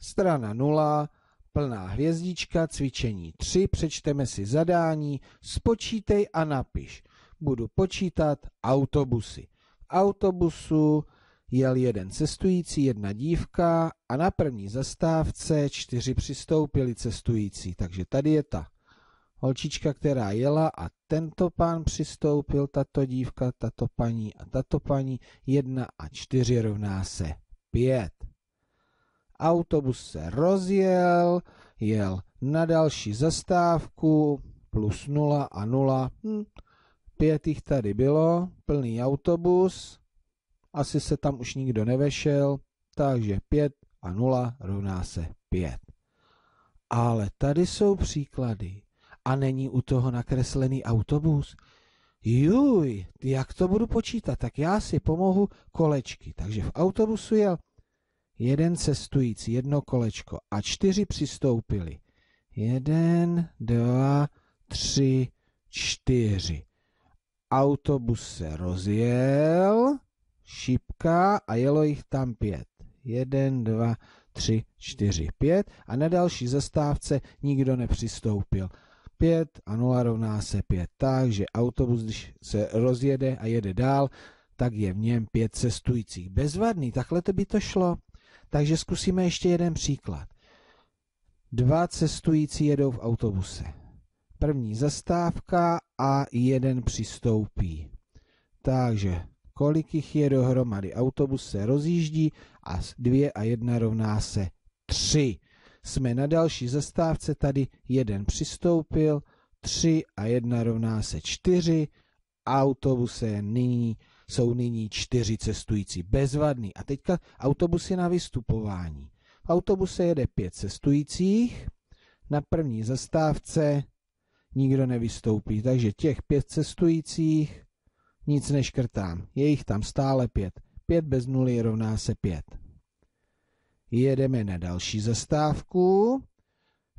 Strana 0, plná hvězdička, cvičení 3, přečteme si zadání, spočítej a napiš. Budu počítat autobusy. V autobusu jel jeden cestující, jedna dívka a na první zastávce čtyři přistoupili cestující. Takže tady je ta holčička, která jela a tento pán přistoupil, tato dívka, tato paní a tato paní. Jedna a čtyři rovná se pět. Autobus se rozjel, jel na další zastávku, plus 0 a 0. Hm, pět jich tady bylo, plný autobus, asi se tam už nikdo nevešel, takže 5 a 0 rovná se 5. Ale tady jsou příklady a není u toho nakreslený autobus. Juj, jak to budu počítat, tak já si pomohu kolečky. Takže v autobusu jel jeden cestující, jedno kolečko a čtyři přistoupili. Jeden, dva, tři, čtyři. Autobus se rozjel, šipka a jelo jich tam pět. Jeden, dva, tři, čtyři, pět a na další zastávce nikdo nepřistoupil. 5 a 0 rovná se 5. Takže autobus, když se rozjede a jede dál, tak je v něm pět cestujících. Bezvadný, takhle to by to šlo. Takže zkusíme ještě jeden příklad. Dva cestující jedou v autobuse. První zastávka a jeden přistoupí. Takže kolik jich je dohromady? Autobus se rozjíždí a dvě a jedna rovná se tři. Jsme na další zastávce, tady jeden přistoupil, tři a jedna rovná se čtyři. Autobus je nyní jsou nyní čtyři cestující, bezvadný. A teďka autobusy na vystupování. V autobuse jede pět cestujících, na první zastávce nikdo nevystoupí, takže těch pět cestujících nic neškrtám, je jich tam stále pět. Pět bez nuly rovná se pět. Jedeme na další zastávku.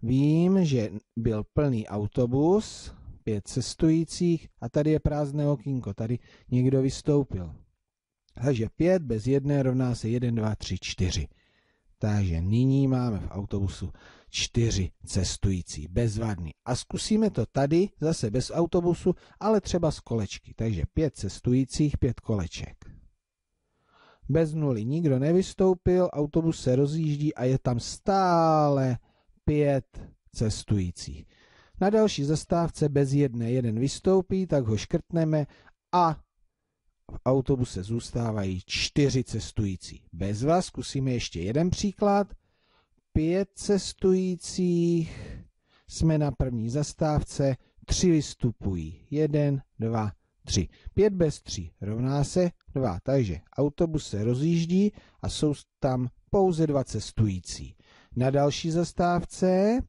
Vím, že byl plný autobus, pět cestujících a tady je prázdné okýnko, tady někdo vystoupil. Takže pět bez jedné rovná se jeden, dva, tři, čtyři. Takže nyní máme v autobusu čtyři cestující, bezvadný. A zkusíme to tady, zase bez autobusu, ale třeba z kolečky. Takže pět cestujících, pět koleček. Bez nuly nikdo nevystoupil, autobus se rozjíždí a je tam stále pět cestujících. Na další zastávce bez jedné jeden vystoupí, tak ho škrtneme a v autobuse zůstávají čtyři cestující. Bez vás zkusíme ještě jeden příklad. Pět cestujících, jsme na první zastávce, tři vystupují. Jeden, dva, tři. Pět bez tří rovná se dva, takže autobus se rozjíždí a jsou tam pouze dva cestující. Na další zastávce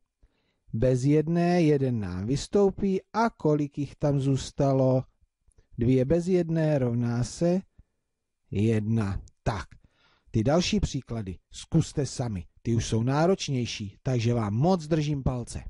bez jedné jeden nám vystoupí a kolik jich tam zůstalo? Dvě bez jedné rovná se jedna. Tak, ty další příklady zkuste sami. Ty už jsou náročnější, takže vám moc držím palce.